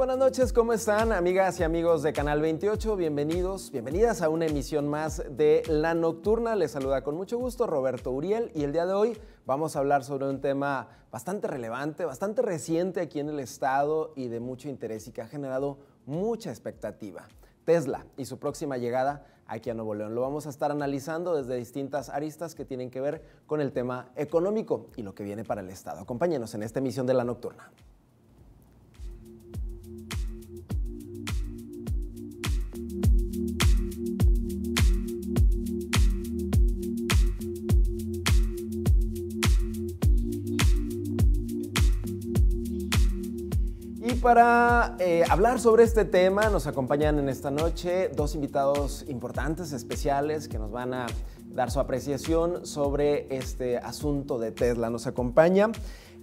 buenas noches, ¿cómo están amigas y amigos de Canal 28? Bienvenidos, bienvenidas a una emisión más de La Nocturna. Les saluda con mucho gusto Roberto Uriel y el día de hoy vamos a hablar sobre un tema bastante relevante, bastante reciente aquí en el estado y de mucho interés y que ha generado mucha expectativa. Tesla y su próxima llegada aquí a Nuevo León. Lo vamos a estar analizando desde distintas aristas que tienen que ver con el tema económico y lo que viene para el Estado. Acompáñenos en esta emisión de La Nocturna. para eh, hablar sobre este tema nos acompañan en esta noche dos invitados importantes, especiales, que nos van a dar su apreciación sobre este asunto de Tesla. Nos acompaña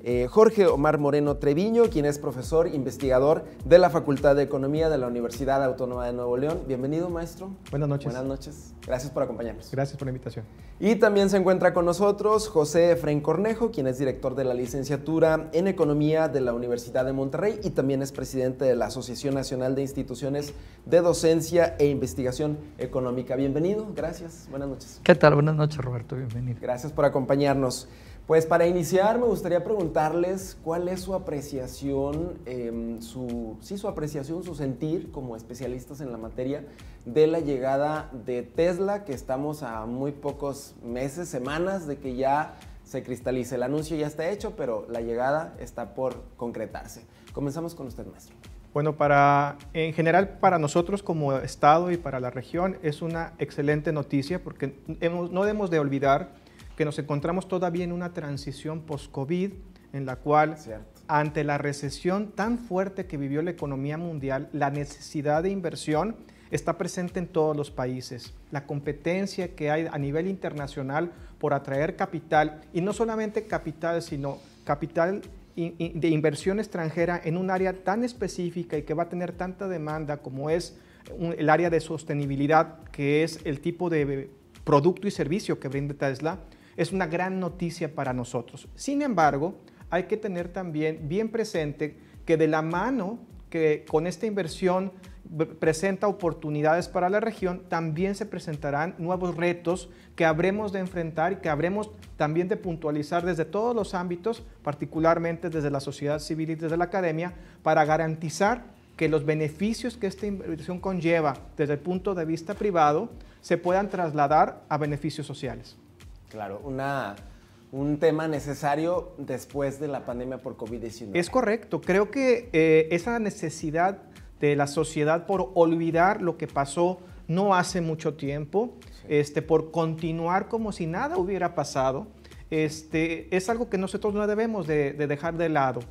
eh, Jorge Omar Moreno Treviño, quien es profesor investigador de la Facultad de Economía de la Universidad Autónoma de Nuevo León. Bienvenido, maestro. Buenas noches. Buenas noches. Gracias por acompañarnos. Gracias por la invitación. Y también se encuentra con nosotros José Fren Cornejo, quien es director de la licenciatura en Economía de la Universidad de Monterrey y también es presidente de la Asociación Nacional de Instituciones de Docencia e Investigación Económica. Bienvenido, gracias, buenas noches. ¿Qué tal? Buenas noches, Roberto, bienvenido. Gracias por acompañarnos. Pues para iniciar me gustaría preguntarles cuál es su apreciación, em, su, sí, su apreciación, su sentir como especialistas en la materia de la llegada de Tesla, que estamos a muy pocos meses, semanas de que ya se cristalice. El anuncio ya está hecho, pero la llegada está por concretarse. Comenzamos con usted, maestro. Bueno, para, en general para nosotros como Estado y para la región es una excelente noticia porque no debemos de olvidar que nos encontramos todavía en una transición post-COVID, en la cual, ante la recesión tan fuerte que vivió la economía mundial, la necesidad de inversión está presente en todos los países. La competencia que hay a nivel internacional por atraer capital, y no solamente capital, sino capital de inversión extranjera en un área tan específica y que va a tener tanta demanda como es el área de sostenibilidad, que es el tipo de producto y servicio que brinda Tesla, es una gran noticia para nosotros. Sin embargo, hay que tener también bien presente que de la mano que con esta inversión presenta oportunidades para la región, también se presentarán nuevos retos que habremos de enfrentar y que habremos también de puntualizar desde todos los ámbitos, particularmente desde la sociedad civil y desde la academia, para garantizar que los beneficios que esta inversión conlleva desde el punto de vista privado se puedan trasladar a beneficios sociales. Claro, una, un tema necesario después de la pandemia por COVID-19. Es correcto, creo que eh, esa necesidad de la sociedad por olvidar lo que pasó no hace mucho tiempo, este, por continuar como si nada hubiera pasado, este, es algo que nosotros no debemos de, dejar de lado.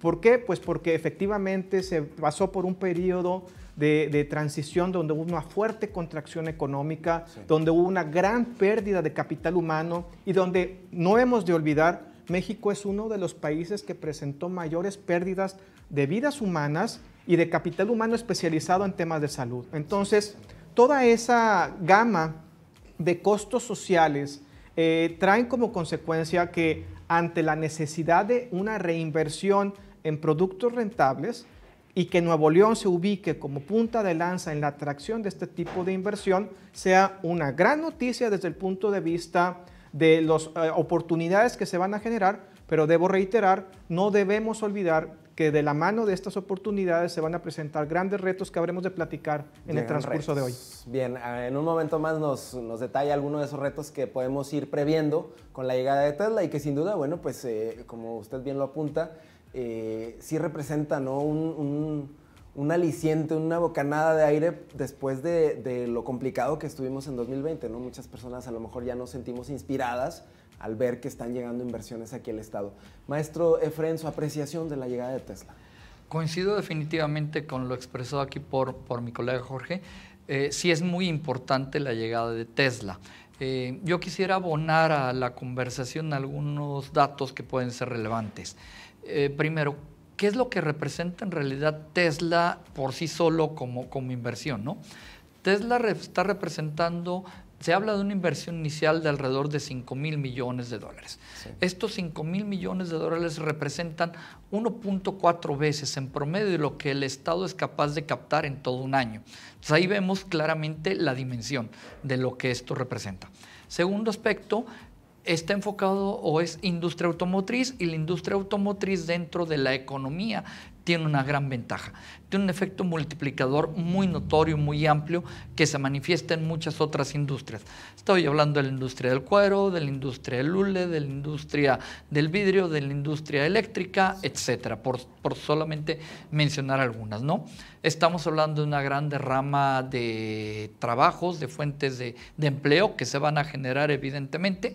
¿Por qué? Pues porque efectivamente se pasó por un periodo de, transición donde hubo una fuerte contracción económica, donde hubo una gran pérdida de capital humano y donde no hemos de olvidar, México es uno de los países que presentó mayores pérdidas de vidas humanas y de capital humano especializado en temas de salud. Entonces, toda esa gama de costos sociales eh, traen como consecuencia que ante la necesidad de una reinversión en productos rentables, y que Nuevo León se ubique como punta de lanza en la atracción de este tipo de inversión sea una gran noticia desde el punto de vista de las eh, oportunidades que se van a generar, pero debo reiterar, no debemos olvidar que de la mano de estas oportunidades se van a presentar grandes retos que habremos de platicar en el transcurso de hoy. Bien, ah, en un momento más nos, detalla algunos de esos retos que podemos ir previendo con la llegada de Tesla y que sin duda, bueno, pues eh, como usted bien lo apunta, eh, sí representa ¿no? un, aliciente, una bocanada de aire después de, lo complicado que estuvimos en 2020. Muchas personas a lo mejor ya nos sentimos inspiradas al ver que están llegando inversiones aquí al Estado. Maestro Efren, su apreciación de la llegada de Tesla. Coincido definitivamente con lo expresado aquí por, mi colega Jorge. Eh, sí es muy importante la llegada de Tesla. Eh, yo quisiera abonar a la conversación algunos datos que pueden ser relevantes. Eh, primero, ¿qué es lo que representa en realidad Tesla por sí solo como, inversión? ¿no? Tesla está representando se habla de una inversión inicial de alrededor de 5 mil millones de dólares. Estos 5 mil millones de dólares representan 1.4 veces en promedio lo que el Estado es capaz de captar en todo un año. Entonces ahí vemos claramente la dimensión de lo que esto representa. Segundo aspecto, está enfocado o es industria automotriz y la industria automotriz dentro de la economía tiene una gran ventaja. Tiene un efecto multiplicador muy notorio, muy amplio, que se manifiesta en muchas otras industrias. Estoy hablando de la industria del cuero, de la industria del hule, de la industria del vidrio, de la industria eléctrica, etcétera, por, solamente mencionar algunas, ¿no? Estamos hablando de una gran rama de trabajos, de fuentes de, de empleo que se van a generar, evidentemente.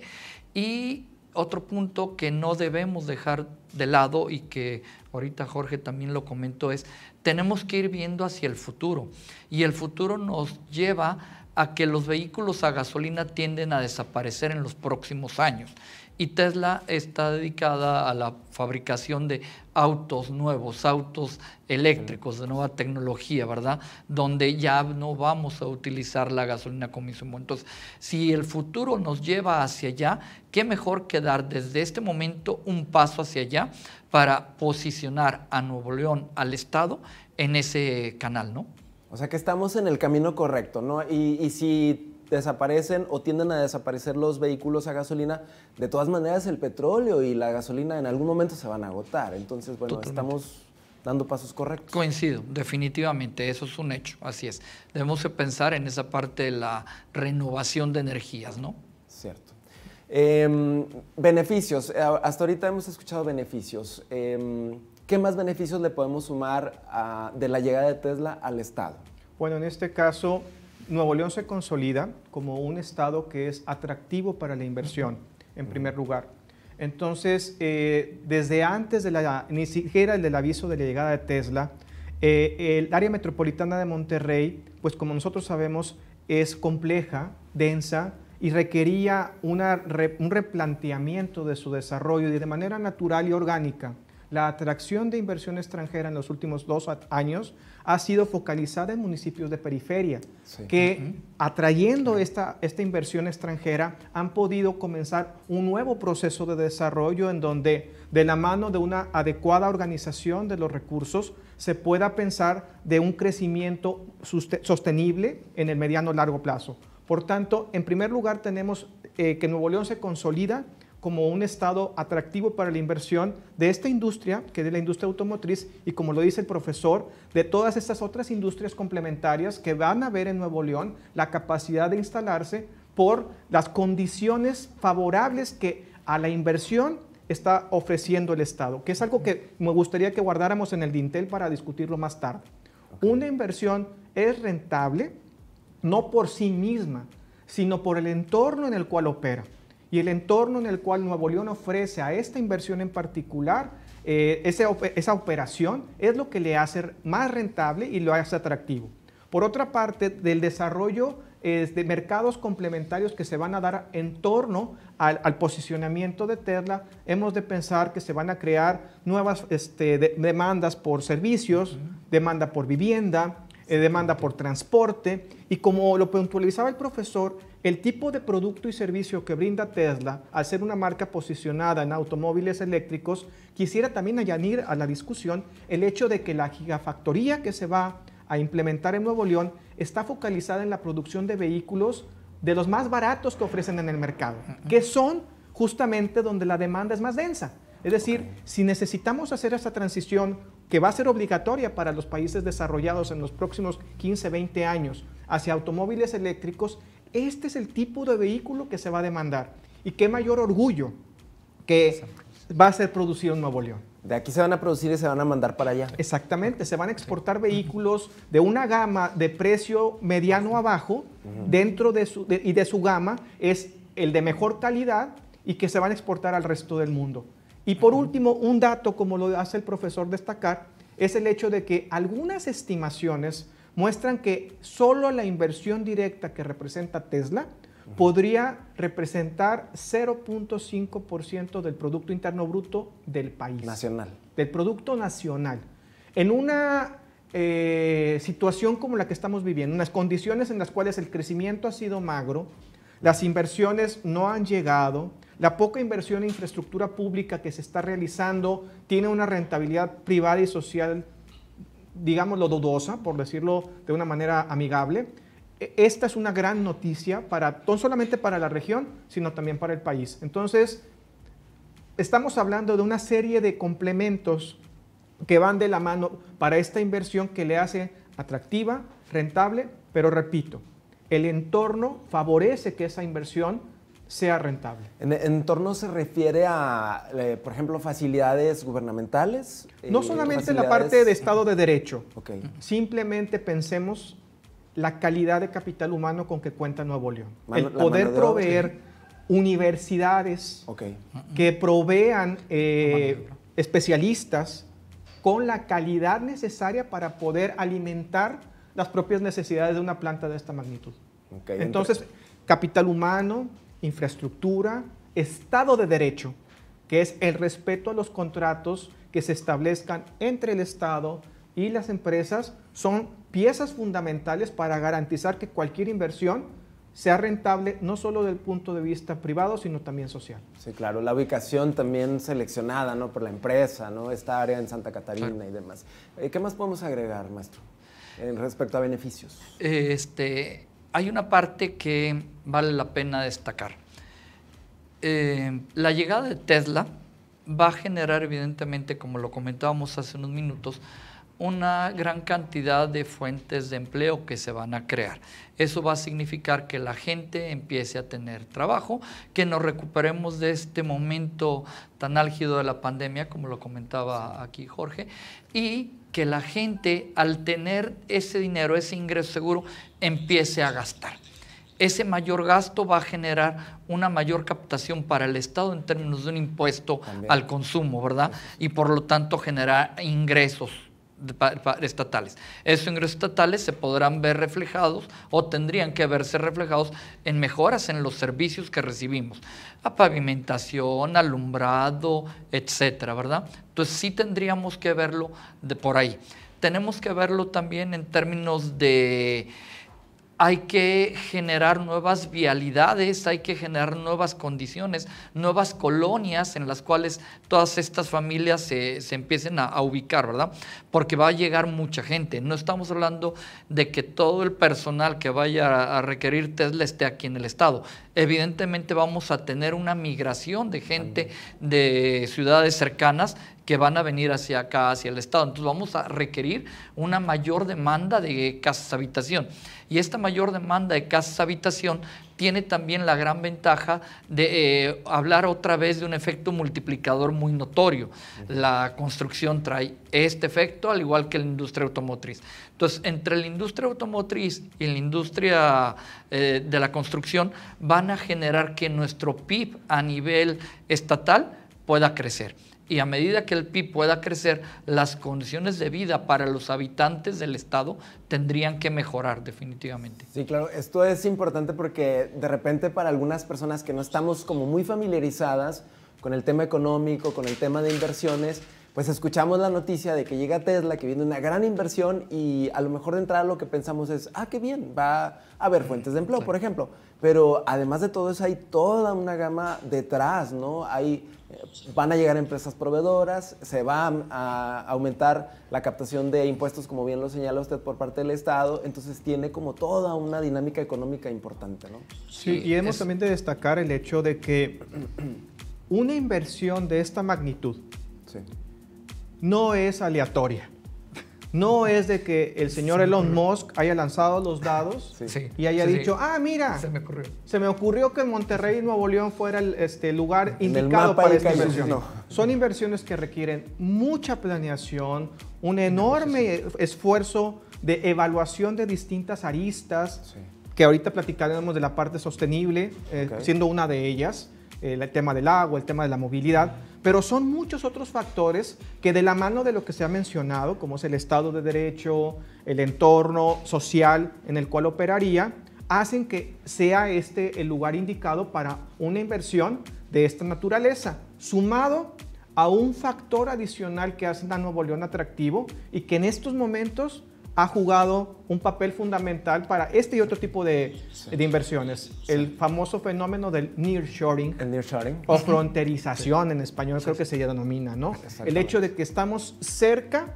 Y otro punto que no debemos dejar de lado y que ahorita Jorge también lo comentó es, tenemos que ir viendo hacia el futuro. Y el futuro nos lleva a que los vehículos a gasolina tienden a desaparecer en los próximos años. Y Tesla está dedicada a la fabricación de autos nuevos, autos eléctricos de nueva tecnología, ¿verdad? Donde ya no vamos a utilizar la gasolina como insumo. Entonces, si el futuro nos lleva hacia allá, qué mejor que dar desde este momento un paso hacia allá para posicionar a Nuevo León, al Estado, en ese canal, ¿no? O sea que estamos en el camino correcto, ¿no? Y, y si desaparecen o tienden a desaparecer los vehículos a gasolina, de todas maneras el petróleo y la gasolina en algún momento se van a agotar. Entonces, bueno, estamos dando pasos correctos. Coincido, definitivamente, eso es un hecho, así es. Debemos pensar en esa parte de la renovación de energías, ¿no? Cierto. Em, beneficios, eh, hasta ahorita hemos escuchado beneficios. Em, ¿Qué más beneficios le podemos sumar de la llegada de Tesla al Estado? Bueno, en este caso, Nuevo León se consolida como un estado que es atractivo para la inversión, en primer lugar. Entonces, eh, desde antes de la, ni siquiera el del aviso de la llegada de Tesla, eh, el área metropolitana de Monterrey, pues como nosotros sabemos, es compleja, densa y requería un replanteamiento de su desarrollo de manera natural y orgánica la atracción de inversión extranjera en los últimos dos años ha sido focalizada en municipios de periferia, que atrayendo esta, esta inversión extranjera han podido comenzar un nuevo proceso de desarrollo en donde de la mano de una adecuada organización de los recursos se pueda pensar de un crecimiento sostenible en el mediano largo plazo. Por tanto, en primer lugar tenemos eh, que Nuevo León se consolida como un estado atractivo para la inversión de esta industria, que es la industria automotriz, y como lo dice el profesor, de todas estas otras industrias complementarias que van a ver en Nuevo León la capacidad de instalarse por las condiciones favorables que a la inversión está ofreciendo el Estado, que es algo que me gustaría que guardáramos en el dintel para discutirlo más tarde. Una inversión es rentable no por sí misma, sino por el entorno en el cual opera y el entorno en el cual Nuevo León ofrece a esta inversión en particular, eh, esa, operación es lo que le hace más rentable y lo hace atractivo. Por otra parte, del desarrollo de mercados complementarios que se van a dar en torno al, posicionamiento de Tesla, hemos de pensar que se van a crear nuevas este, demandas por servicios, demanda por vivienda, eh, demanda por transporte, y como lo puntualizaba el profesor, el tipo de producto y servicio que brinda Tesla, al ser una marca posicionada en automóviles eléctricos, quisiera también añadir a la discusión el hecho de que la gigafactoría que se va a implementar en Nuevo León está focalizada en la producción de vehículos de los más baratos que ofrecen en el mercado, que son justamente donde la demanda es más densa. Es decir, si necesitamos hacer esa transición que va a ser obligatoria para los países desarrollados en los próximos 15, 20 años hacia automóviles eléctricos, este es el tipo de vehículo que se va a demandar. Y qué mayor orgullo que va a ser producido en Nuevo León. De aquí se van a producir y se van a mandar para allá. Exactamente, se van a exportar vehículos de una gama de precio mediano abajo, dentro de su, y de su gama es el de mejor calidad y que se van a exportar al resto del mundo. Y por último, un dato, como lo hace el profesor destacar, es el hecho de que algunas estimaciones muestran que solo la inversión directa que representa Tesla podría representar 0.5% del Producto Interno Bruto del país. Nacional. Del Producto Nacional. En una eh, situación como la que estamos viviendo, unas condiciones en las cuales el crecimiento ha sido magro, las inversiones no han llegado, la poca inversión en infraestructura pública que se está realizando tiene una rentabilidad privada y social digámoslo, dudosa, por decirlo de una manera amigable, e, esta es una gran noticia para no solamente para la región, sino también para el país. Entonces, estamos hablando de una serie de complementos que van de la mano para esta inversión que le hace atractiva, rentable, pero repito, el entorno favorece que esa inversión sea rentable. ¿En, ¿Entorno se refiere a, eh, por ejemplo, facilidades gubernamentales? Eh, no solamente en la parte de Estado de Derecho. Simplemente pensemos la calidad de capital humano con que cuenta Nuevo León. El poder proveer universidades que provean eh, especialistas con la calidad necesaria para poder alimentar las propias necesidades de una planta de esta magnitud. Entonces, capital humano, infraestructura, Estado de Derecho, que es el respeto a los contratos que se establezcan entre el Estado y las empresas, son piezas fundamentales para garantizar que cualquier inversión sea rentable no solo del punto de vista privado, sino también social. Sí, claro, la ubicación también seleccionada ¿no? por la empresa, ¿no? esta área en Santa Catarina y demás. Eh, ¿Qué más podemos agregar, maestro, respecto a beneficios? Eh, este, hay una parte que vale la pena destacar. Eh, la llegada de Tesla va a generar evidentemente, como lo comentábamos hace unos minutos, una gran cantidad de fuentes de empleo que se van a crear. Eso va a significar que la gente empiece a tener trabajo, que nos recuperemos de este momento tan álgido de la pandemia, como lo comentaba aquí Jorge, y que la gente al tener ese dinero, ese ingreso seguro, empiece a gastar. Ese mayor gasto va a generar una mayor captación para el Estado en términos de un impuesto al consumo, ¿verdad? Y por lo tanto generar ingresos estatales. Esos ingresos estatales se podrán ver reflejados o tendrían que verse reflejados en mejoras en los servicios que recibimos, a pavimentación, alumbrado, etcétera, ¿verdad? Entonces sí tendríamos que verlo de por ahí. Tenemos que verlo también en términos de hay que generar nuevas vialidades, hay que generar nuevas condiciones, nuevas colonias en las cuales todas estas familias se, empiecen a, ubicar, ¿verdad? Porque va a llegar mucha gente. No estamos hablando de que todo el personal que vaya a, a requerir Tesla esté aquí en el Estado evidentemente vamos a tener una migración de gente de ciudades cercanas que van a venir hacia acá, hacia el Estado. Entonces vamos a requerir una mayor demanda de casas habitación. Y esta mayor demanda de casas habitación tiene también la gran ventaja de eh, hablar otra vez de un efecto multiplicador muy notorio. La construcción trae este efecto, al igual que la industria automotriz. Entonces, entre la industria automotriz y la industria eh, de la construcción van a generar que nuestro PIB a nivel estatal pueda crecer y a medida que el PIB pueda crecer, las condiciones de vida para los habitantes del Estado tendrían que mejorar definitivamente. Sí, claro, esto es importante porque de repente para algunas personas que no estamos como muy familiarizadas con el tema económico, con el tema de inversiones, pues escuchamos la noticia de que llega Tesla, que viene una gran inversión y a lo mejor de entrada lo que pensamos es, ah, qué bien, va a haber fuentes de empleo, por ejemplo. Pero además de todo eso hay toda una gama detrás, ¿no? Hay, eh, van a llegar empresas proveedoras, se va a, aumentar la captación de impuestos, como bien lo señala usted, por parte del Estado, entonces tiene como toda una dinámica económica importante, ¿no? Sí, y hemos también de destacar el hecho de que una inversión de esta magnitud, sí no es aleatoria. No es de que el señor Elon Musk haya lanzado los dados y haya dicho, ah, mira, se me, ocurrió. que Monterrey y Nuevo León fuera el este, lugar indicado para esta inversión. Son inversiones que requieren mucha planeación, un enorme esfuerzo de evaluación de distintas aristas, que ahorita platicaremos de la parte sostenible, eh, siendo una de ellas, eh, el tema del agua, el tema de la movilidad. Pero son muchos otros factores que de la mano de lo que se ha mencionado, como es el Estado de Derecho, el entorno social en el cual operaría, hacen que sea este el lugar indicado para una inversión de esta naturaleza, sumado a un factor adicional que hace a Nuevo León atractivo y que en estos momentos ha jugado un papel fundamental para este y otro tipo de, inversiones. El famoso fenómeno del nearshoring. El O fronterización en español, creo que se ya denomina, ¿no? El hecho de que estamos cerca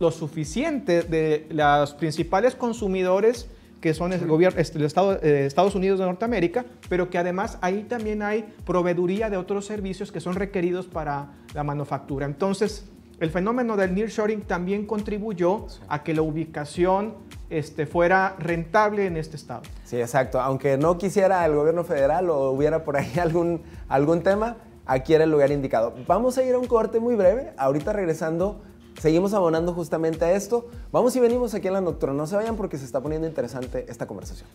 lo suficiente de los principales consumidores que son el, gobierno, el Estado, eh, Estados Unidos de Norteamérica, pero que además ahí también hay proveeduría de otros servicios que son requeridos para la manufactura. Entonces, el fenómeno del nearshoring también contribuyó a que la ubicación este, fuera rentable en este estado. Sí, exacto. Aunque no quisiera el gobierno federal o hubiera por ahí algún, algún tema, aquí era el lugar indicado. Vamos a ir a un corte muy breve. Ahorita regresando, seguimos abonando justamente a esto. Vamos y venimos aquí en la nocturna. No se vayan porque se está poniendo interesante esta conversación.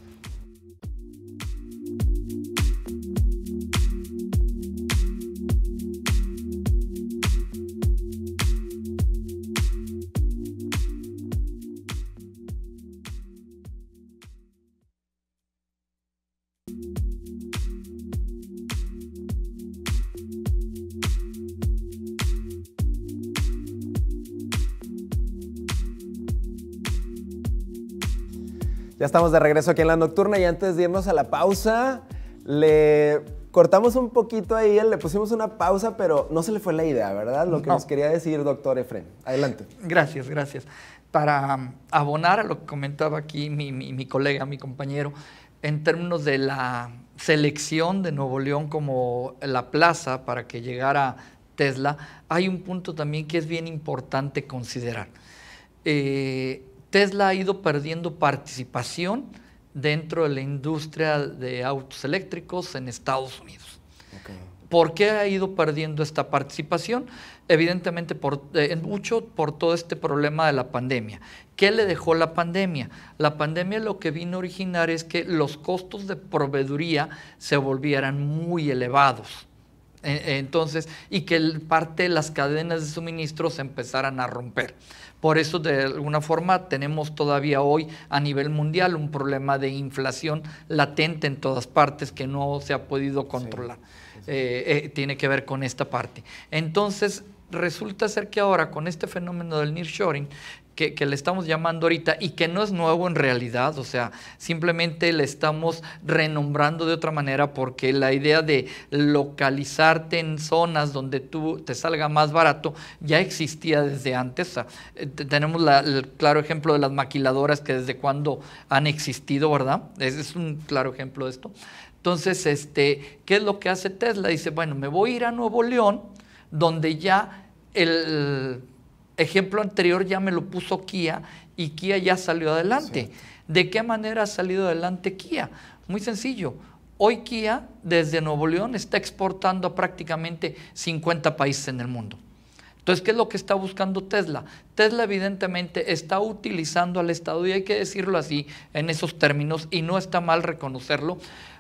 Ya estamos de regreso aquí en la nocturna y antes de irnos a la pausa, le cortamos un poquito ahí, le pusimos una pausa, pero no se le fue la idea, ¿verdad? Lo que nos quería decir, doctor Efren. Adelante. Gracias, gracias. Para um, abonar a lo que comentaba aquí mi, mi colega, mi compañero, en términos de la selección de Nuevo León como la plaza para que llegara Tesla, hay un punto también que es bien importante considerar. Eh, Tesla ha ido perdiendo participación dentro de la industria de autos eléctricos en Estados Unidos. ¿Por qué ha ido perdiendo esta participación? Evidentemente, eh, mucho por todo este problema de la pandemia. ¿Qué le dejó la pandemia? La pandemia lo que vino a originar es que los costos de proveeduría se volvieran muy elevados. E, entonces, y que parte de las cadenas de suministro se empezaran a romper. Por eso de alguna forma tenemos todavía hoy a nivel mundial un problema de inflación latente en todas partes que no se ha podido controlar. Eh, eh, tiene que ver con esta parte. Entonces, resulta ser que ahora con este fenómeno del nearshoring que, le estamos llamando ahorita y que no es nuevo en realidad, o sea, simplemente le estamos renombrando de otra manera porque la idea de localizarte en zonas donde tú te salga más barato ya existía desde antes. Eh, tenemos el claro ejemplo de las maquiladoras que desde cuando han existido, ¿verdad? Es, un claro ejemplo de esto. Entonces, este, ¿qué es lo que hace Tesla? Dice, bueno, me voy a ir a Nuevo León, donde ya el ejemplo anterior ya me lo puso Kia y Kia ya salió adelante. ¿De qué manera ha salido adelante Kia? Muy sencillo. Hoy Kia desde Nuevo León está exportando a prácticamente 50 países en el mundo. Entonces, ¿qué es lo que está buscando Tesla? Tesla evidentemente está utilizando al Estado, y hay que decirlo así, en esos términos, y no está mal reconocerlo,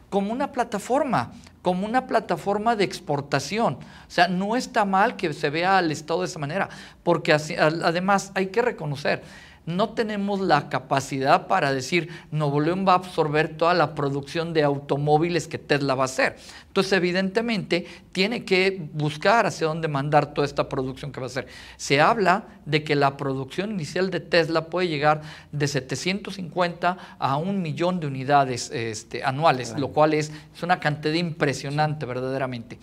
como una plataforma como una plataforma de exportación. O sea, no está mal que se vea al Estado de esa manera, porque además hay que reconocer, no tenemos la capacidad para decir, Nuevo León va a absorber toda la producción de automóviles que Tesla va a hacer. Entonces, evidentemente, tiene que buscar hacia dónde mandar toda esta producción que va a hacer. Se habla de que la producción inicial de Tesla puede llegar de 750 a un millón de unidades este, anuales, lo cual es una cantidad impresionante verdaderamente.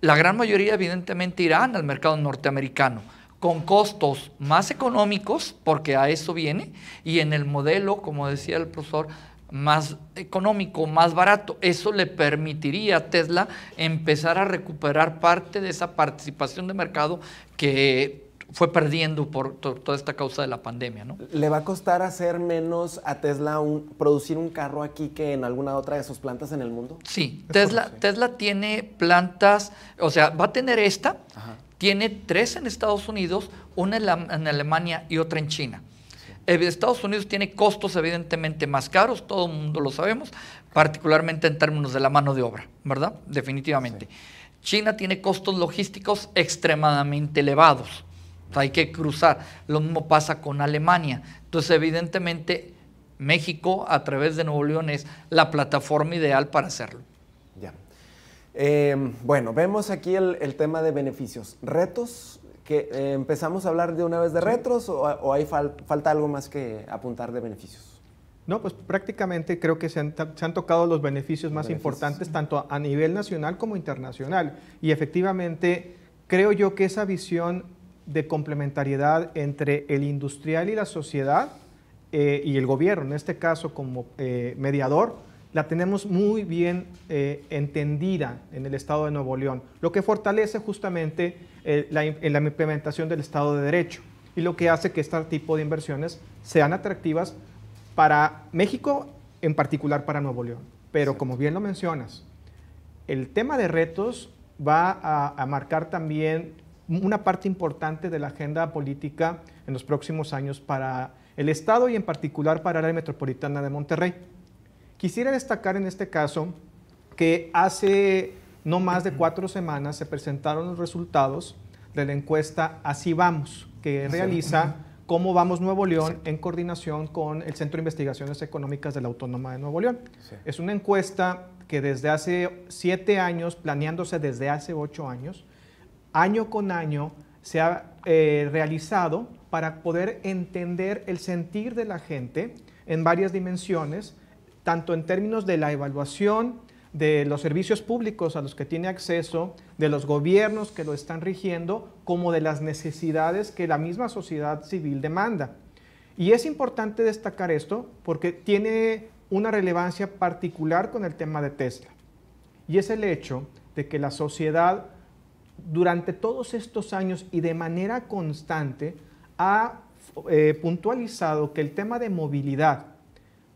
La gran mayoría, evidentemente, irán al mercado norteamericano con costos más económicos, porque a eso viene, y en el modelo, como decía el profesor, más económico, más barato. Eso le permitiría a Tesla empezar a recuperar parte de esa participación de mercado que fue perdiendo por toda esta causa de la pandemia. ¿no? ¿Le va a costar hacer menos a Tesla producir un carro aquí que en alguna otra de sus plantas en el mundo? Sí, Tesla, Tesla tiene plantas, o sea, va a tener esta tiene tres en Estados Unidos, una en Alemania y otra en China. Estados Unidos tiene costos evidentemente más caros, todo el mundo lo sabemos, particularmente en términos de la mano de obra, ¿verdad? Definitivamente. China tiene costos logísticos extremadamente elevados. hay que cruzar. Lo mismo pasa con Alemania. Entonces, evidentemente, México, a través de Nuevo León, es la plataforma ideal para hacerlo. Em, bueno, vemos aquí el, tema de beneficios. ¿Retos? Que, eh, ¿Empezamos a hablar de una vez de retos o, hay falta algo más que apuntar de beneficios? No, pues prácticamente creo que se han, tocado los beneficios más importantes tanto a nivel nacional como internacional. Y efectivamente creo yo que esa visión de complementariedad entre el industrial y la sociedad eh, y el gobierno, en este caso como eh, mediador, la tenemos muy bien eh, entendida en el Estado de Nuevo León, lo que fortalece justamente eh, la, implementación del Estado de Derecho y lo que hace que este tipo de inversiones sean atractivas para México, en particular para Nuevo León. Pero como bien lo mencionas, el tema de retos va a, marcar también una parte importante de la agenda política en los próximos años para el Estado y en particular para la área metropolitana de Monterrey. Quisiera destacar en este caso que hace no más de cuatro semanas se presentaron los resultados de la encuesta Así Vamos, que realiza Cómo Vamos Nuevo León en coordinación con el Centro de Investigaciones Económicas de la Autónoma de Nuevo León. Es una encuesta que desde hace siete años, planeándose desde hace ocho años, año con año se ha eh, realizado para poder entender el sentir de la gente en varias dimensiones tanto en términos de la evaluación de los servicios públicos a los que tiene acceso, de los gobiernos que lo están rigiendo, como de las necesidades que la misma sociedad civil demanda. Y es importante destacar esto porque tiene una relevancia particular con el tema de Tesla. Y es el hecho de que la sociedad durante todos estos años y de manera constante ha eh, puntualizado que el tema de movilidad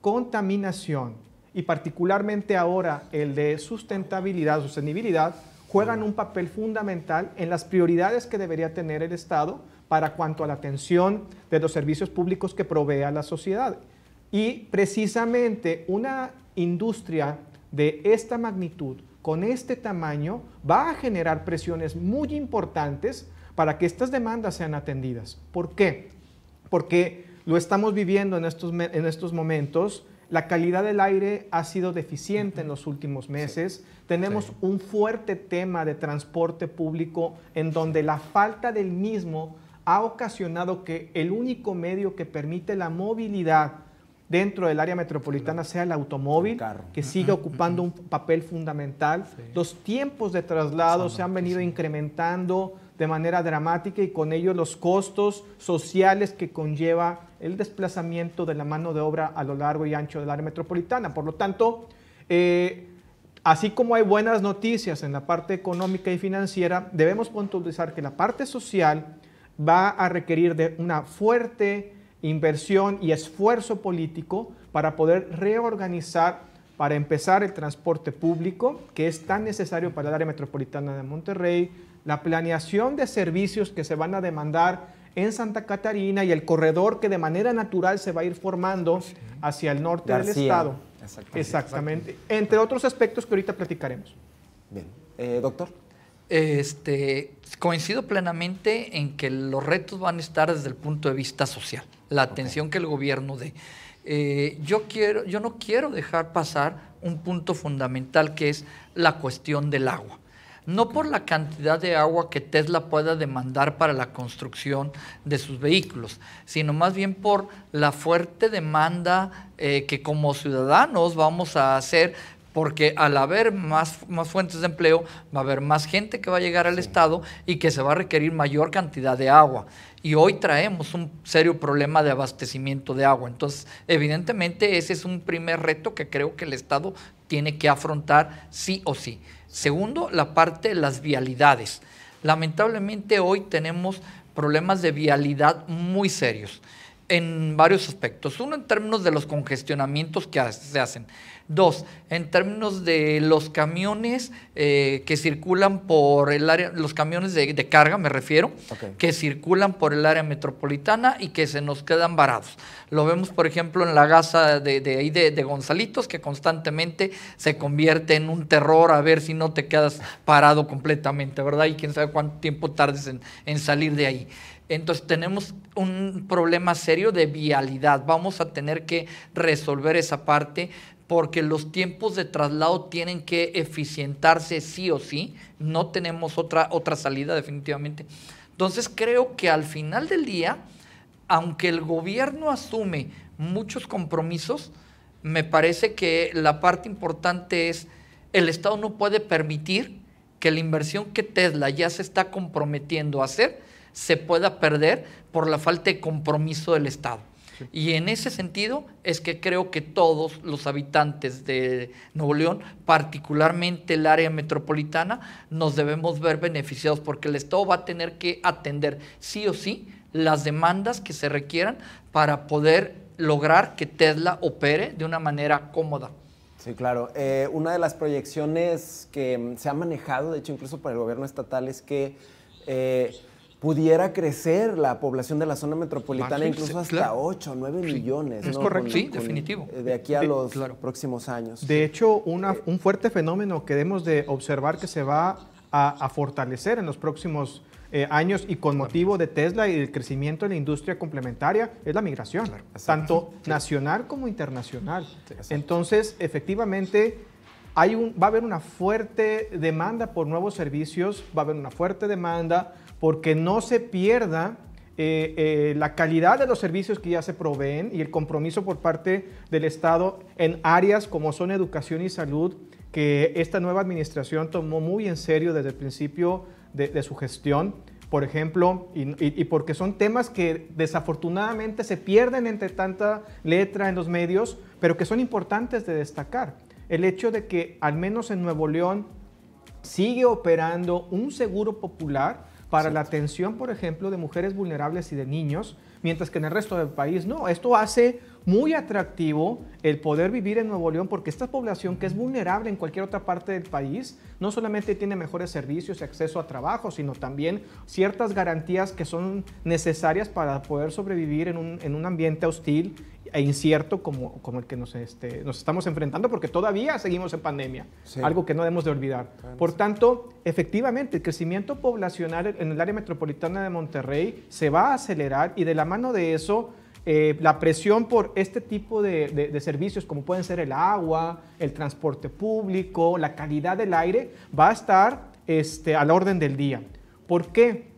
contaminación y particularmente ahora el de sustentabilidad, sostenibilidad, juegan un papel fundamental en las prioridades que debería tener el Estado para cuanto a la atención de los servicios públicos que provee a la sociedad. Y precisamente una industria de esta magnitud, con este tamaño, va a generar presiones muy importantes para que estas demandas sean atendidas. ¿Por qué? Porque lo estamos viviendo en estos, en estos momentos. La calidad del aire ha sido deficiente en los últimos meses. Tenemos un fuerte tema de transporte público en donde la falta del mismo ha ocasionado que el único medio que permite la movilidad dentro del área metropolitana sea el automóvil, que sigue ocupando un papel fundamental. Los tiempos de traslado se han venido incrementando de manera dramática y con ello los costos sociales que conlleva el desplazamiento de la mano de obra a lo largo y ancho del área metropolitana. Por lo tanto, eh, así como hay buenas noticias en la parte económica y financiera, debemos puntualizar que la parte social va a requerir de una fuerte inversión y esfuerzo político para poder reorganizar para empezar el transporte público, que es tan necesario para el área metropolitana de Monterrey, la planeación de servicios que se van a demandar en Santa Catarina y el corredor que de manera natural se va a ir formando hacia el norte del estado. Exactamente. Entre otros aspectos que ahorita platicaremos. Bien. Eh, doctor. Este, coincido plenamente en que los retos van a estar desde el punto de vista social, la atención que el gobierno dé. Eh, yo, quiero, yo no quiero dejar pasar un punto fundamental que es la cuestión del agua no por la cantidad de agua que Tesla pueda demandar para la construcción de sus vehículos, sino más bien por la fuerte demanda eh, que como ciudadanos vamos a hacer porque al haber más, más fuentes de empleo, va a haber más gente que va a llegar al Estado y que se va a requerir mayor cantidad de agua. Y hoy traemos un serio problema de abastecimiento de agua. Entonces, evidentemente, ese es un primer reto que creo que el Estado tiene que afrontar sí o sí. Segundo, la parte de las vialidades. Lamentablemente hoy tenemos problemas de vialidad muy serios en varios aspectos. Uno, en términos de los congestionamientos que se hacen. Dos, en términos de los camiones eh, que circulan por el área, los camiones de, carga, me refiero, que circulan por el área metropolitana y que se nos quedan varados. Lo vemos, por ejemplo, en la gasa de, de, de, de Gonzalitos, que constantemente se convierte en un terror a ver si no te quedas parado completamente, ¿verdad? Y quién sabe cuánto tiempo tardes en, en salir de ahí. Entonces tenemos un problema serio de vialidad. Vamos a tener que resolver esa parte porque los tiempos de traslado tienen que eficientarse sí o sí. No tenemos otra, otra salida definitivamente. Entonces creo que al final del día, aunque el gobierno asume muchos compromisos, me parece que la parte importante es el Estado no puede permitir que la inversión que Tesla ya se está comprometiendo a hacer, se pueda perder por la falta de compromiso del Estado. Y en ese sentido es que creo que todos los habitantes de Nuevo León, particularmente el área metropolitana, nos debemos ver beneficiados porque el Estado va a tener que atender sí o sí las demandas que se requieran para poder lograr que Tesla opere de una manera cómoda. Sí, claro. Eh, una de las proyecciones que se ha manejado, de hecho incluso por el gobierno estatal, es que eh, pudiera crecer la población de la zona metropolitana incluso hasta 8 o 9 millones. Es correcto, sí, definitivo. Eh, de aquí a los próximos años. De hecho, una, eh, un fuerte fenómeno que debemos de observar que se va a, fortalecer en los próximos eh, años y con motivo de Tesla y el crecimiento de la industria complementaria es la migración, tanto nacional como internacional. Entonces, efectivamente... Hay va a haber una fuerte demanda por nuevos servicios, va a haber una fuerte demanda porque no se pierda eh, eh, la calidad de los servicios que ya se proveen y el compromiso por parte del Estado en áreas como son educación y salud, que esta nueva administración tomó muy en serio desde el principio de, su gestión, por ejemplo, y, porque son temas que desafortunadamente se pierden entre tanta letra en los medios, pero que son importantes de destacar. El hecho de que al menos en Nuevo León sigue operando un seguro popular, para la atención, por ejemplo, de mujeres vulnerables y de niños, mientras que en el resto del país no. Esto hace muy atractivo el poder vivir en Nuevo León porque esta población que es vulnerable en cualquier otra parte del país no solamente tiene mejores servicios y acceso a trabajo, sino también ciertas garantías que son necesarias para poder sobrevivir en un, ambiente hostil e incierto como, como el que nos, este, nos estamos enfrentando porque todavía seguimos en pandemia, algo que no debemos de olvidar. Por tanto, efectivamente, el crecimiento poblacional en el área metropolitana de Monterrey se va a acelerar y de la mano de eso eh, la presión por este tipo de, servicios como pueden ser el agua, el transporte público, la calidad del aire, va a estar este, al orden del día. ¿Por qué?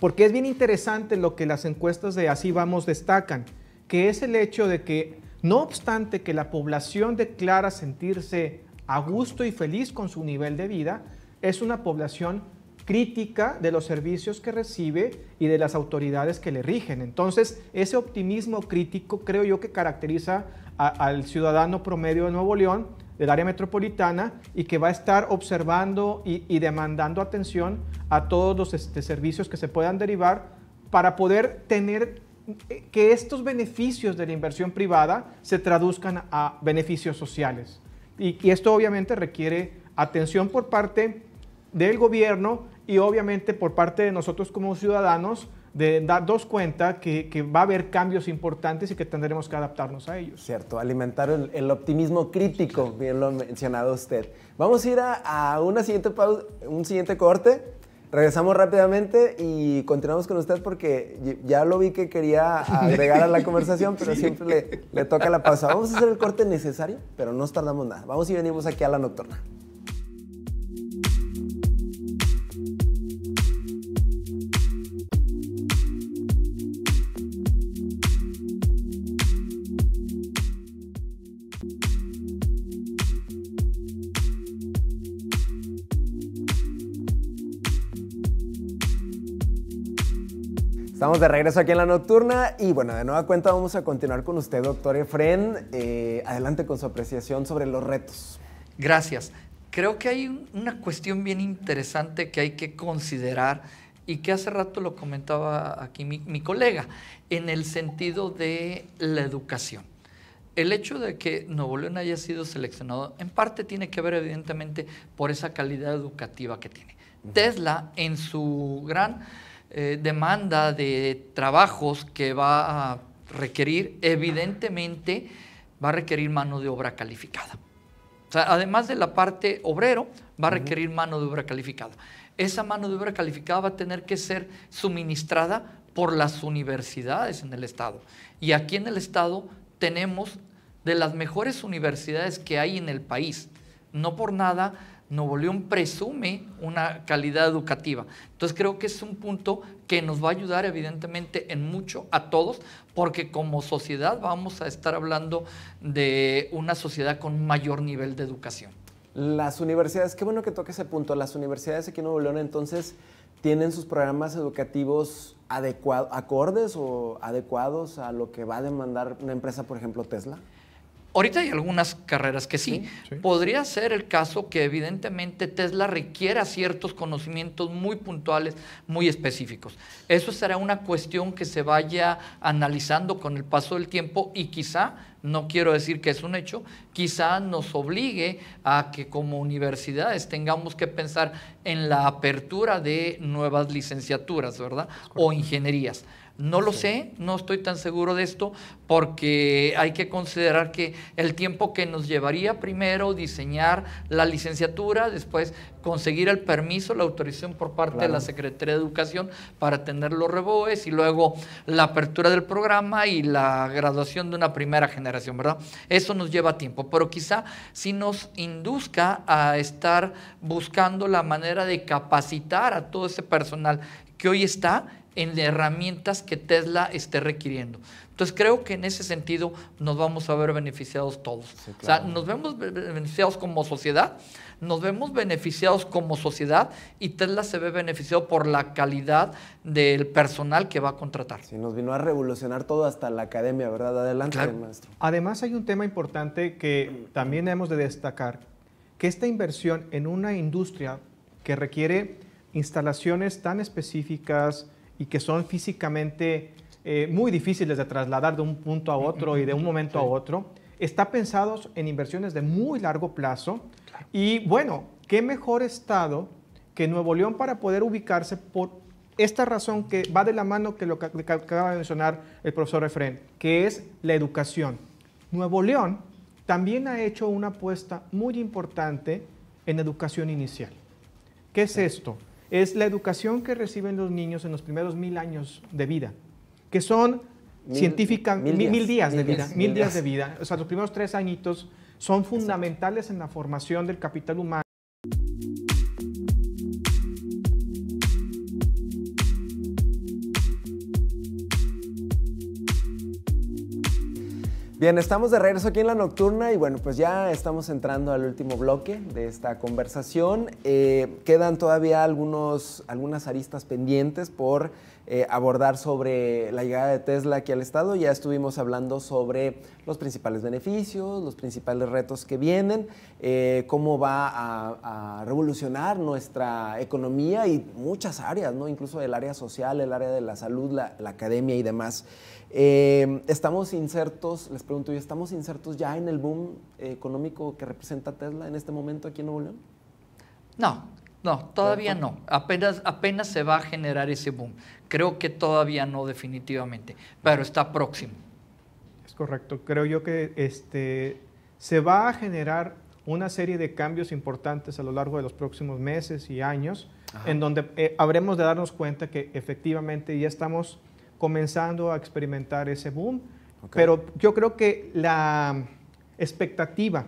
Porque es bien interesante lo que las encuestas de Así Vamos destacan, que es el hecho de que no obstante que la población declara sentirse a gusto y feliz con su nivel de vida, es una población crítica de los servicios que recibe y de las autoridades que le rigen. Entonces, ese optimismo crítico creo yo que caracteriza al ciudadano promedio de Nuevo León, del área metropolitana, y que va a estar observando y, demandando atención a todos los este, servicios que se puedan derivar para poder tener eh, que estos beneficios de la inversión privada se traduzcan a beneficios sociales. y, y esto obviamente requiere atención por parte del gobierno y obviamente por parte de nosotros como ciudadanos de darnos cuenta que, que, va a haber cambios importantes y que tendremos que adaptarnos a ellos. Cierto, alimentar el, optimismo crítico, bien lo ha mencionado usted. Vamos a ir a, una siguiente un siguiente corte. Regresamos rápidamente y continuamos con usted porque ya lo vi que quería agregar a la conversación, pero siempre le, le toca la pausa. Vamos a hacer el corte necesario, pero no nos tardamos nada. Vamos y venimos aquí a la nocturna. Estamos de regreso aquí en la nocturna y bueno, de nueva cuenta vamos a continuar con usted, doctor Efren. Eh, adelante con su apreciación sobre los retos. Gracias. Creo que hay una cuestión bien interesante que hay que considerar y que hace rato lo comentaba aquí mi, colega, en el sentido de la educación. El hecho de que Nuevo León haya sido seleccionado en parte tiene que ver evidentemente por esa calidad educativa que tiene. Tesla en su gran eh, demanda de trabajos que va a requerir, evidentemente va a requerir mano de obra calificada. O sea, además de la parte obrero, va a requerir mano de obra calificada. Esa mano de obra calificada va a tener que ser suministrada por las universidades en el Estado. Y aquí en el Estado tenemos de las mejores universidades que hay en el país. No por nada, Nuevo León presume una calidad educativa. Entonces creo que es un punto que nos va a ayudar evidentemente en mucho a todos, porque como sociedad vamos a estar hablando de una sociedad con mayor nivel de educación. Las universidades, qué bueno que toque ese punto, las universidades aquí en Nuevo León entonces tienen sus programas educativos acordes o adecuados a lo que va a demandar una empresa, por ejemplo, Tesla. Ahorita hay algunas carreras que sí. Podría ser el caso que evidentemente Tesla requiera ciertos conocimientos muy puntuales, muy específicos. Eso será una cuestión que se vaya analizando con el paso del tiempo y quizá, no quiero decir que es un hecho, quizá nos obligue a que como universidades tengamos que pensar en la apertura de nuevas licenciaturas, ¿verdad? O ingenierías. No lo sé, no estoy tan seguro de esto, porque hay que considerar que el tiempo que nos llevaría primero diseñar la licenciatura, después conseguir el permiso, la autorización por parte de la Secretaría de Educación para tener los reboes y luego la apertura del programa y la graduación de una primera generación, ¿verdad? Eso nos lleva tiempo, pero quizá si nos induzca a estar buscando la manera de capacitar a todo ese personal que hoy está en herramientas que Tesla esté requiriendo. Entonces creo que en ese sentido nos vamos a ver beneficiados todos. O sea, nos vemos beneficiados como sociedad, nos vemos beneficiados como sociedad y Tesla se ve beneficiado por la calidad del personal que va a contratar. Sí, nos vino a revolucionar todo hasta la academia, ¿verdad? Adelante, maestro. Además hay un tema importante que también hemos de destacar, que esta inversión en una industria que requiere instalaciones tan específicas, y que son físicamente eh, muy difíciles de trasladar de un punto a otro y de un momento a otro, está pensados en inversiones de muy largo plazo. Y bueno, ¿qué mejor estado que Nuevo León para poder ubicarse por esta razón que va de la mano que lo que, acaba de mencionar el profesor refren que es la educación? Nuevo León también ha hecho una apuesta muy importante en educación inicial. ¿Qué es esto? es la educación que reciben los niños en los primeros mil años de vida, que son científicamente mil, días, de vida, mil días de vida. O sea, los primeros tres añitos son fundamentales en la formación del capital humano Bien, estamos de regreso aquí en la nocturna y bueno, pues ya estamos entrando al último bloque de esta conversación. Eh, quedan todavía algunos, algunas aristas pendientes por eh, abordar sobre la llegada de Tesla aquí al Estado. Ya estuvimos hablando sobre los principales beneficios, los principales retos que vienen, eh, cómo va a, revolucionar nuestra economía y muchas áreas, ¿no? incluso el área social, el área de la salud, la, academia y demás. Eh, estamos insertos, les pregunto yo, ¿estamos insertos ya en el boom económico que representa Tesla en este momento aquí en Nuevo León? No, no, todavía no. Apenas, apenas se va a generar ese boom. Creo que todavía no definitivamente, pero está próximo. Es correcto. Creo yo que este, se va a generar una serie de cambios importantes a lo largo de los próximos meses y años, en donde eh, habremos de darnos cuenta que efectivamente ya estamos comenzando a experimentar ese boom. Pero yo creo que la expectativa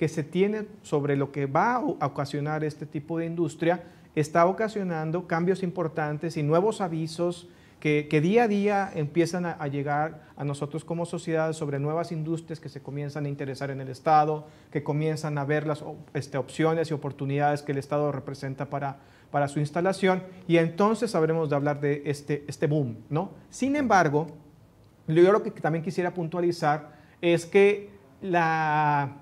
que se tiene sobre lo que va a ocasionar este tipo de industria está ocasionando cambios importantes y nuevos avisos que, que día a día empiezan a, llegar a nosotros como sociedad sobre nuevas industrias que se comienzan a interesar en el Estado, que comienzan a ver las este, opciones y oportunidades que el Estado representa para, para su instalación y entonces sabremos de hablar de este, este boom. ¿no? Sin embargo, yo lo que también quisiera puntualizar es que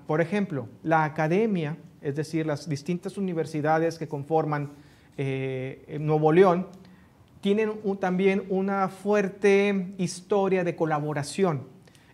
por ejemplo, la academia, es decir, las distintas universidades que conforman eh, Nuevo León, tienen también una fuerte historia de colaboración,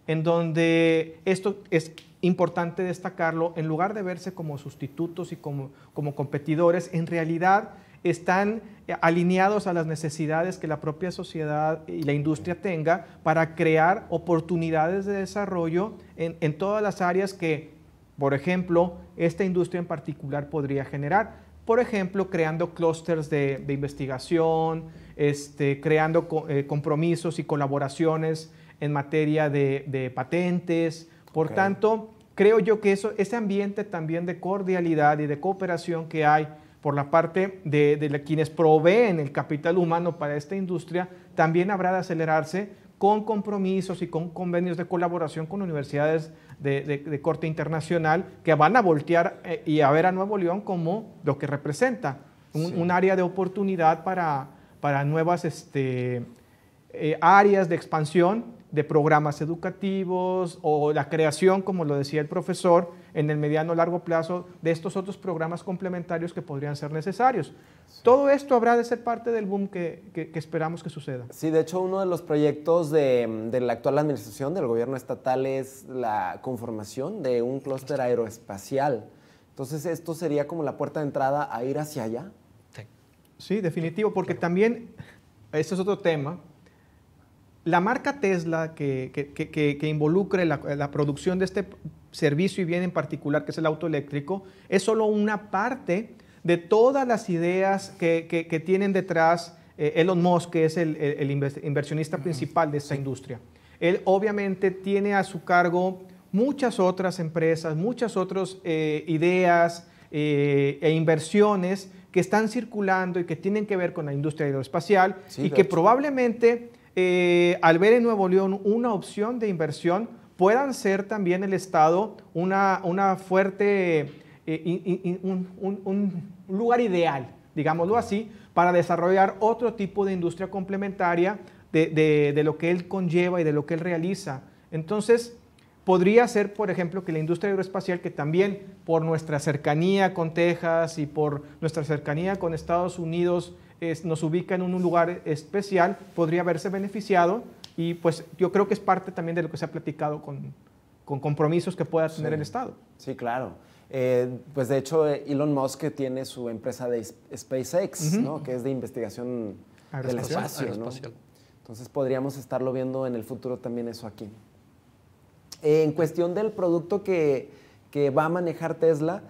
en donde esto es importante destacarlo, en lugar de verse como sustitutos y como, como competidores, en realidad están eh, alineados a las necesidades que la propia sociedad y la industria tenga para crear oportunidades de desarrollo en, todas las áreas que, por ejemplo, esta industria en particular podría generar. Por ejemplo, creando clústeres de, investigación, este, creando eh, compromisos y colaboraciones en materia de, patentes. Por tanto, creo yo que eso, ese ambiente también de cordialidad y de cooperación que hay por la parte de, quienes proveen el capital humano para esta industria, también habrá de acelerarse con compromisos y con convenios de colaboración con universidades de, corte internacional que van a voltear eh, y a ver a Nuevo León como lo que representa, un, área de oportunidad para, para nuevas este, eh, áreas de expansión de programas educativos o la creación, como lo decía el profesor, en el mediano o largo plazo de estos otros programas complementarios que podrían ser necesarios. Todo esto habrá de ser parte del boom que, esperamos que suceda. Sí, de hecho uno de los proyectos de, la actual administración del gobierno estatal es la conformación de un clúster aeroespacial. Entonces esto sería como la puerta de entrada a ir hacia allá. Sí, sí definitivo, porque también, este es otro tema, la marca Tesla que, involucre la, producción de este servicio y bien en particular, que es el auto eléctrico, es solo una parte de todas las ideas que, tienen detrás eh, Elon Musk, que es el, inversionista principal de esta industria. Él obviamente tiene a su cargo muchas otras empresas, muchas otras eh, ideas eh, e inversiones que están circulando y que tienen que ver con la industria aeroespacial y que probablemente eh, al ver en Nuevo León una opción de inversión, puedan ser también el Estado una, fuerte, eh, un, lugar ideal, digámoslo así, para desarrollar otro tipo de industria complementaria de, de, lo que él conlleva y de lo que él realiza. Entonces, podría ser, por ejemplo, que la industria aeroespacial, que también por nuestra cercanía con Texas y por nuestra cercanía con Estados Unidos, nos ubica en un lugar especial, podría haberse beneficiado y pues yo creo que es parte también de lo que se ha platicado con, compromisos que pueda tener el Estado. Sí, claro. Eh, pues de hecho eh, Elon Musk tiene su empresa de SpaceX, ¿no? que es de investigación del espacio. Entonces podríamos estarlo viendo en el futuro también eso aquí. en cuestión del producto que va a manejar Tesla,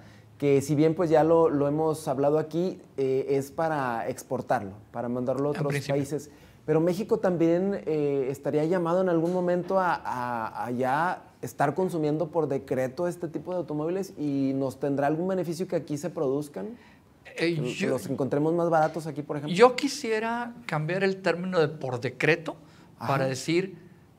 que si bien pues ya lo, hemos hablado aquí, eh, es para exportarlo, para mandarlo a otros países. Pero México también eh, estaría llamado en algún momento a, ya estar consumiendo por decreto este tipo de automóviles y nos tendrá algún beneficio que aquí se produzcan. Eh, los encontremos más baratos aquí, por ejemplo. Yo quisiera cambiar el término de por decreto para decir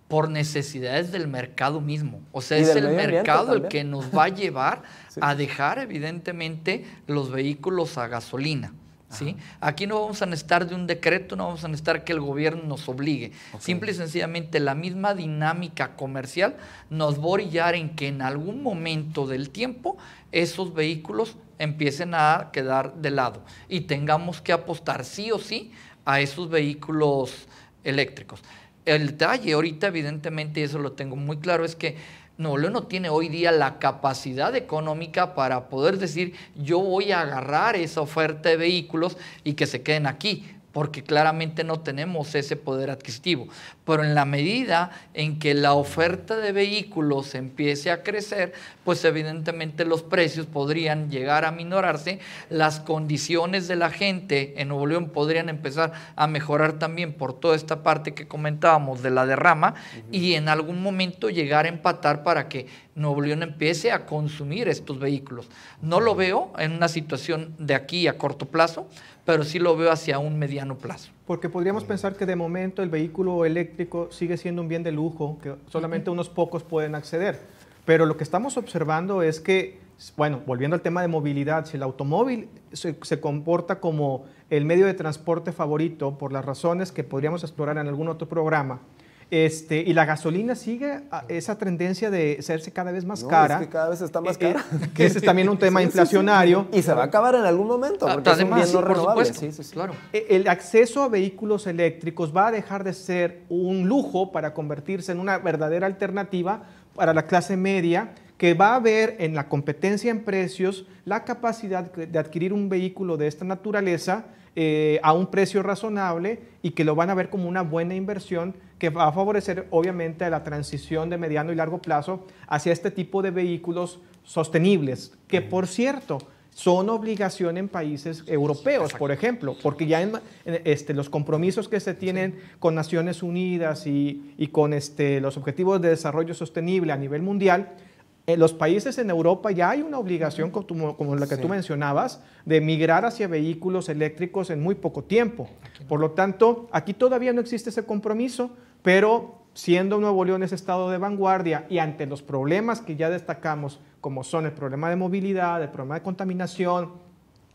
por necesidades del mercado mismo. O sea, es el mercado el que nos va a llevar a dejar evidentemente los vehículos a gasolina. ¿Sí? Aquí no vamos a necesitar de un decreto, no vamos a necesitar que el gobierno nos obligue. Simple y sencillamente la misma dinámica comercial nos va a orillar en que en algún momento del tiempo esos vehículos empiecen a quedar de lado y tengamos que apostar sí o sí a esos vehículos eléctricos el detalle ahorita, evidentemente, y eso lo tengo muy claro, es que Nuevo León no tiene hoy día la capacidad económica para poder decir yo voy a agarrar esa oferta de vehículos y que se queden aquí porque claramente no tenemos ese poder adquisitivo pero en la medida en que la oferta de vehículos empiece a crecer, pues evidentemente los precios podrían llegar a minorarse, las condiciones de la gente en Nuevo León podrían empezar a mejorar también por toda esta parte que comentábamos de la derrama y en algún momento llegar a empatar para que Nuevo León empiece a consumir estos vehículos. No lo veo en una situación de aquí a corto plazo, pero sí lo veo hacia un mediano plazo. Porque podríamos pensar que de momento el vehículo eléctrico sigue siendo un bien de lujo, que solamente unos pocos pueden acceder. Pero lo que estamos observando es que, bueno, volviendo al tema de movilidad, si el automóvil se comporta como el medio de transporte favorito por las razones que podríamos explorar en algún otro programa, este, y la gasolina sigue esa tendencia de hacerse cada vez más cara. que cada vez está más eh, eh, cara. que ese es también un tema inflacionario. Y se va a acabar en algún momento, porque El acceso a vehículos eléctricos va a dejar de ser un lujo para convertirse en una verdadera alternativa para la clase media que va a ver en la competencia en precios la capacidad de adquirir un vehículo de esta naturaleza eh, a un precio razonable y que lo van a ver como una buena inversión que va a favorecer obviamente la transición de mediano y largo plazo hacia este tipo de vehículos sostenibles, que por cierto, son obligación en países europeos, por ejemplo, porque ya en, este, los compromisos que se tienen con Naciones Unidas y, con este, los objetivos de desarrollo sostenible a nivel mundial, en los países en Europa ya hay una obligación, como, la que tú mencionabas, de migrar hacia vehículos eléctricos en muy poco tiempo. Por lo tanto, aquí todavía no existe ese compromiso, pero siendo Nuevo León ese estado de vanguardia y ante los problemas que ya destacamos, como son el problema de movilidad, el problema de contaminación,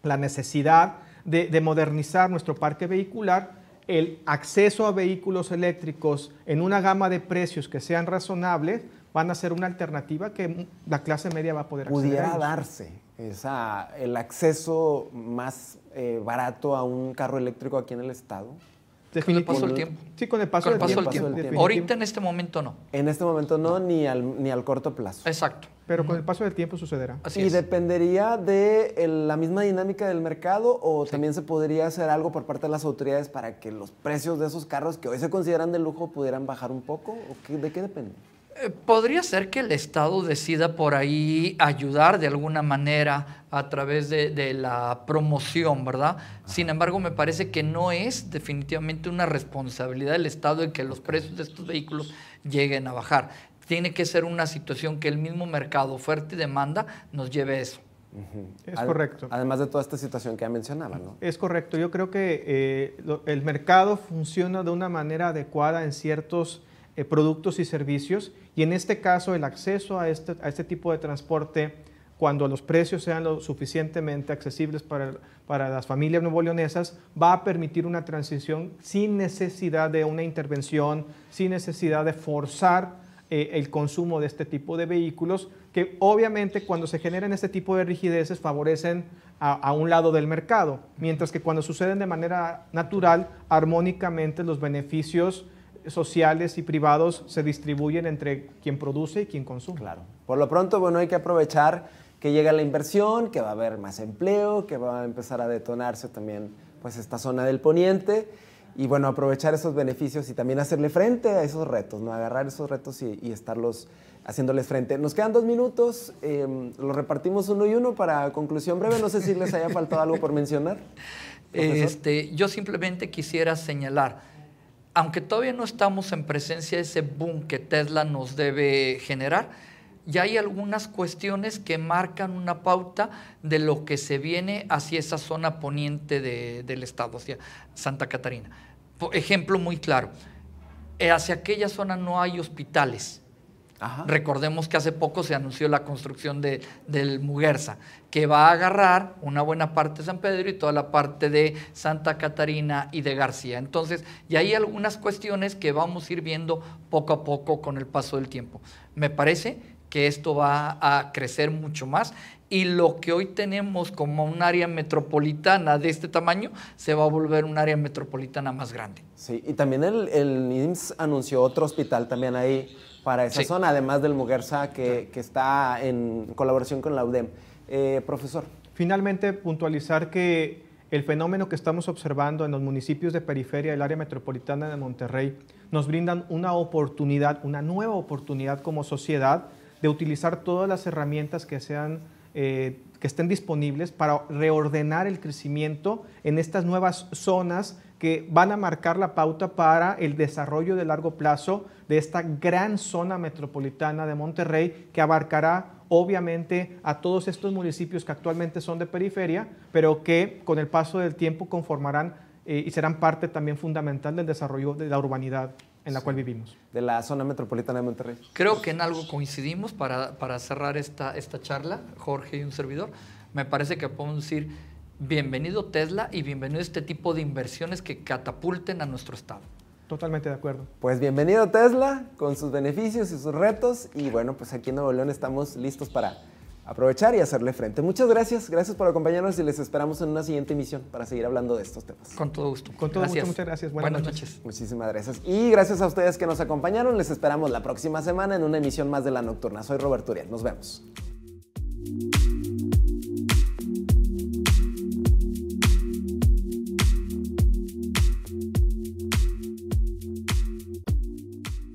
la necesidad de, modernizar nuestro parque vehicular, el acceso a vehículos eléctricos en una gama de precios que sean razonables, van a ser una alternativa que la clase media va a poder acceder. Pudiera darse esa, el acceso más eh, barato a un carro eléctrico aquí en el estado. Con el paso del tiempo. Sí, con el paso, del tiempo. Ahorita en este momento no. En este momento no, ni al, ni al corto plazo. Exacto. Pero con el paso del tiempo sucederá. Así ¿Y dependería de la misma dinámica del mercado o también se podría hacer algo por parte de las autoridades para que los precios de esos carros que hoy se consideran de lujo pudieran bajar un poco? ¿O ¿De qué depende? podría ser que el Estado decida por ahí ayudar de alguna manera a través de, la promoción, ¿verdad? Sin embargo, me parece que no es definitivamente una responsabilidad del Estado el que los precios de estos vehículos lleguen a bajar. Tiene que ser una situación que el mismo mercado, fuerte y demanda, nos lleve a eso. Es correcto. Además de toda esta situación que ya mencionaba, ¿no? Es correcto. Yo creo que eh, el mercado funciona de una manera adecuada en ciertos eh, productos y servicios y en este caso el acceso a este, a este tipo de transporte cuando los precios sean lo suficientemente accesibles para, las familias leonesas va a permitir una transición sin necesidad de una intervención, sin necesidad de forzar eh, el consumo de este tipo de vehículos, que obviamente cuando se generan este tipo de rigideces favorecen a un lado del mercado, mientras que cuando suceden de manera natural, armónicamente los beneficios sociales y privados se distribuyen entre quien produce y quien consume. Claro. Por lo pronto, bueno, hay que aprovechar que llega la inversión, que va a haber más empleo, que va a empezar a detonarse también pues esta zona del poniente y bueno, aprovechar esos beneficios y también hacerle frente a esos retos, ¿no? Agarrar esos retos y, estarlos haciéndoles frente. Nos quedan dos minutos, los em, lo repartimos uno y uno para conclusión breve. No sé si les haya faltado algo por mencionar. Este, yo simplemente quisiera señalar aunque todavía no estamos en presencia de ese boom que Tesla nos debe generar, ya hay algunas cuestiones que marcan una pauta de lo que se viene hacia esa zona poniente de, del estado, hacia Santa Catarina. ejemplo muy claro, eh, hacia aquella zona no hay hospitales Recordemos que hace poco se anunció la construcción de, del Muguerza, que va a agarrar una buena parte de San Pedro y toda la parte de Santa Catarina y de García. Entonces, y hay algunas cuestiones que vamos a ir viendo poco a poco con el paso del tiempo. Me parece que esto va a crecer mucho más y lo que hoy tenemos como un área metropolitana de este tamaño se va a volver un área metropolitana más grande. Sí, y también el, NIMS anunció otro hospital también ahí para esa zona, además del Muguerza que, está en colaboración con la UDEM. Eh, profesor. Finalmente, puntualizar que el fenómeno que estamos observando en los municipios de periferia del área metropolitana de Monterrey nos brindan una oportunidad, una nueva oportunidad como sociedad de utilizar todas las herramientas que sean... Eh, que estén disponibles para reordenar el crecimiento en estas nuevas zonas que van a marcar la pauta para el desarrollo de largo plazo de esta gran zona metropolitana de Monterrey que abarcará obviamente a todos estos municipios que actualmente son de periferia, pero que con el paso del tiempo conformarán eh, y serán parte también fundamental del desarrollo de la urbanidad en la cual vivimos. De la zona metropolitana de Monterrey. Creo que en algo coincidimos para, para cerrar esta, esta charla, Jorge y un servidor. Me parece que podemos decir bienvenido Tesla y bienvenido este tipo de inversiones que catapulten a nuestro Estado. Totalmente de acuerdo. Pues bienvenido Tesla, con sus beneficios y sus retos. Y bueno, pues aquí en Nuevo León estamos listos para aprovechar y hacerle frente. Muchas gracias, gracias por acompañarnos y les esperamos en una siguiente emisión para seguir hablando de estos temas. Con todo gusto. Con todo gusto, muchas gracias. Buenas, noches. Muchísimas gracias. Y gracias a ustedes que nos acompañaron. Les esperamos la próxima semana en una emisión más de La Nocturna. Soy Robert Uriel. Nos vemos.